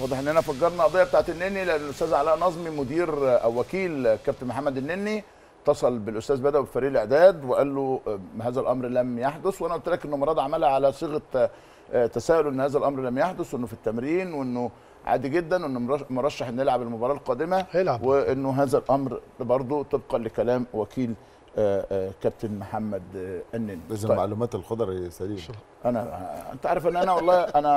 واضح اننا فجرنا قضيه بتاعت النني لان الاستاذ علاء نظمي مدير او وكيل كابتن محمد النني اتصل بالاستاذ بدوي بفريق الاعداد وقال له آه، هذا الامر لم يحدث وانا قلت لك انه مراد عملها على صيغه آه، تساؤل ان هذا الامر لم يحدث وانه في التمرين وانه عادي جدا وانه مرشح ان نلعب المباراه القادمه هيلعب. وانه هذا الامر برضه طبقا لكلام وكيل آه، كابتن محمد النني اذا طيب. معلومات الخضر يا سليم انا انت عارف ان انا والله انا